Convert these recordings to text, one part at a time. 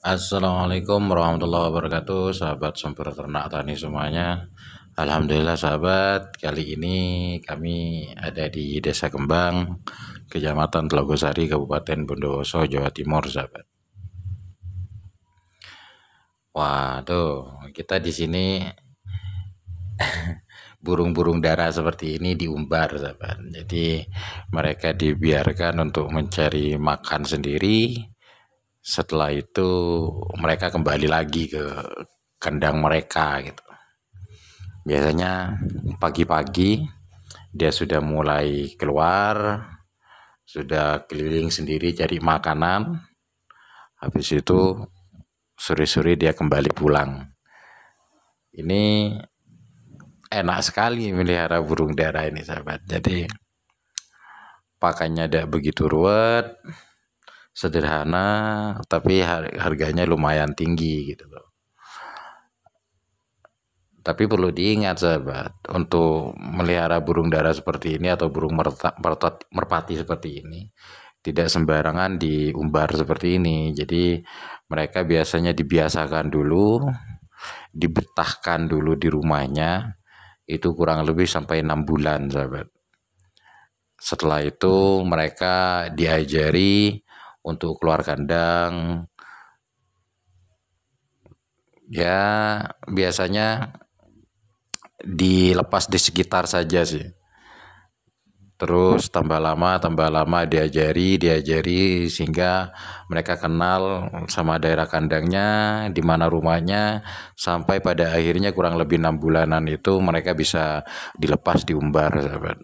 Assalamualaikum warahmatullahi wabarakatuh sahabat sumber ternak tani semuanya Alhamdulillah sahabat kali ini kami ada di desa Kembang Kecamatan Telogosari Kabupaten Bondowoso Jawa Timur sahabat Waduh kita di sini burung-burung darah seperti ini diumbar sahabat jadi mereka dibiarkan untuk mencari makan sendiri setelah itu mereka kembali lagi ke kandang mereka gitu biasanya pagi-pagi dia sudah mulai keluar sudah keliling sendiri cari makanan habis itu sore-sore dia kembali pulang ini enak sekali melihara burung darah ini sahabat jadi pakannya tidak begitu ruwet sederhana tapi harganya lumayan tinggi gitu loh. Tapi perlu diingat sahabat, untuk melihara burung dara seperti ini atau burung merpati seperti ini, tidak sembarangan diumbar seperti ini. Jadi mereka biasanya dibiasakan dulu, dibetahkan dulu di rumahnya, itu kurang lebih sampai enam bulan sahabat. Setelah itu mereka diajari untuk keluar kandang. Ya, biasanya dilepas di sekitar saja sih. Terus tambah lama, tambah lama diajari, diajari sehingga mereka kenal sama daerah kandangnya, di mana rumahnya, sampai pada akhirnya kurang lebih enam bulanan itu mereka bisa dilepas, diumbar, sahabat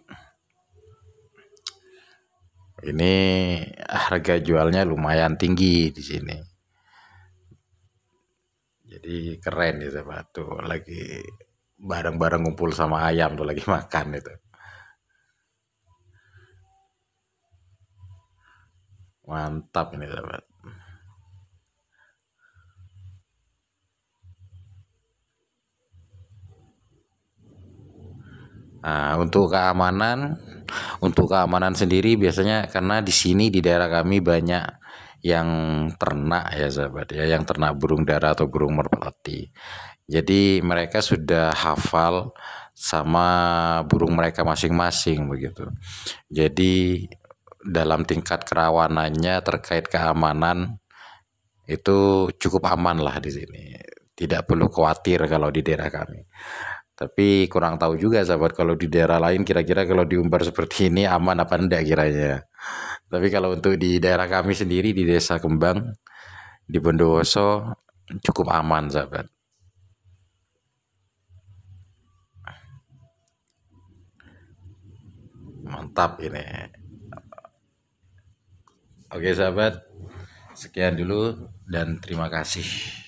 ini harga jualnya lumayan tinggi di sini jadi keren itu pak tuh lagi bareng-bareng ngumpul sama ayam tuh lagi makan itu mantap ini sahabat Nah, untuk keamanan, untuk keamanan sendiri biasanya karena di sini di daerah kami banyak yang ternak ya sahabat ya, yang ternak burung dara atau burung merpati. Jadi mereka sudah hafal sama burung mereka masing-masing begitu. Jadi dalam tingkat kerawanannya terkait keamanan itu cukup aman lah di sini. Tidak perlu khawatir kalau di daerah kami. Tapi kurang tahu juga sahabat kalau di daerah lain kira-kira kalau diumbar seperti ini aman apa enggak kiranya. Tapi kalau untuk di daerah kami sendiri di Desa Kembang di Bondowoso cukup aman sahabat. Mantap ini. Oke sahabat, sekian dulu dan terima kasih.